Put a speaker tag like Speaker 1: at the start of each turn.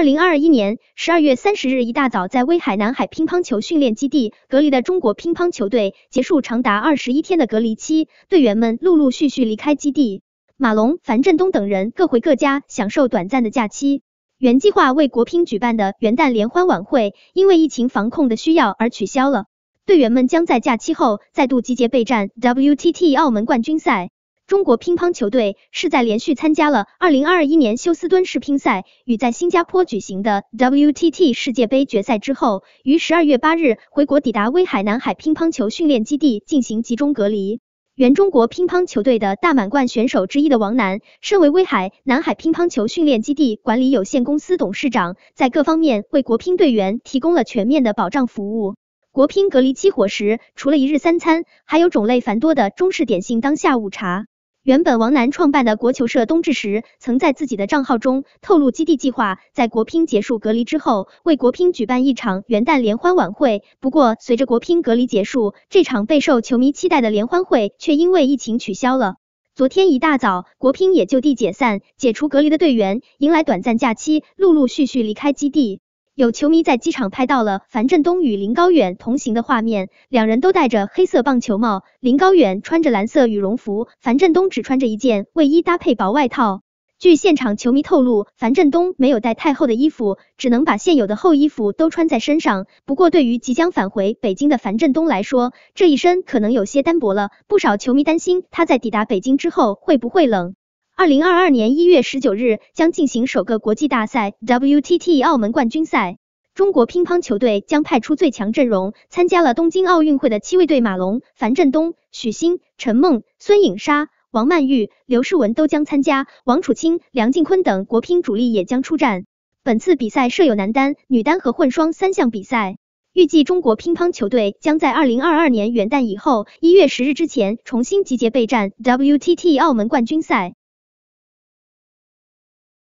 Speaker 1: 二零二一年十二月三十日一大早，在威海南海乒乓球训练基地隔离的中国乒乓球队结束长达二十一天的隔离期，队员们陆陆续续离开基地。马龙、樊振东等人各回各家，享受短暂的假期。原计划为国乒举办的元旦联欢晚会，因为疫情防控的需要而取消了。队员们将在假期后再度集结备战 WTT 澳门冠军赛。中国乒乓球队是在连续参加了二零二一年休斯敦世乒赛与在新加坡举行的 WTT 世界杯决赛之后，于十二月八日回国抵达威海南海乒乓球训练基地进行集中隔离。原中国乒乓球队的大满贯选手之一的王楠，身为威海南海乒乓球训练基地管理有限公司董事长，在各方面为国乒队员提供了全面的保障服务。国乒隔离期伙食除了一日三餐，还有种类繁多的中式点心当下午茶。原本王楠创办的国球社冬至时，曾在自己的账号中透露，基地计划在国乒结束隔离之后，为国乒举办一场元旦联欢晚会。不过，随着国乒隔离结束，这场备受球迷期待的联欢会却因为疫情取消了。昨天一大早，国乒也就地解散，解除隔离的队员迎来短暂假期，陆陆续续离开基地。有球迷在机场拍到了樊振东与林高远同行的画面，两人都戴着黑色棒球帽，林高远穿着蓝色羽绒服，樊振东只穿着一件卫衣搭配薄外套。据现场球迷透露，樊振东没有带太厚的衣服，只能把现有的厚衣服都穿在身上。不过对于即将返回北京的樊振东来说，这一身可能有些单薄了，不少球迷担心他在抵达北京之后会不会冷。二零二二年一月十九日将进行首个国际大赛 WTT 澳门冠军赛，中国乒乓球队将派出最强阵容。参加了东京奥运会的七位队马龙、樊振东、许昕、陈梦、孙颖莎、王曼玉、刘诗雯都将参加，王楚钦、梁靖昆等国乒主力也将出战。本次比赛设有男单、女单和混双三项比赛。预计中国乒乓球队将在二零二二年元旦以后一月十日之前重新集结备战 WTT 澳门冠军赛。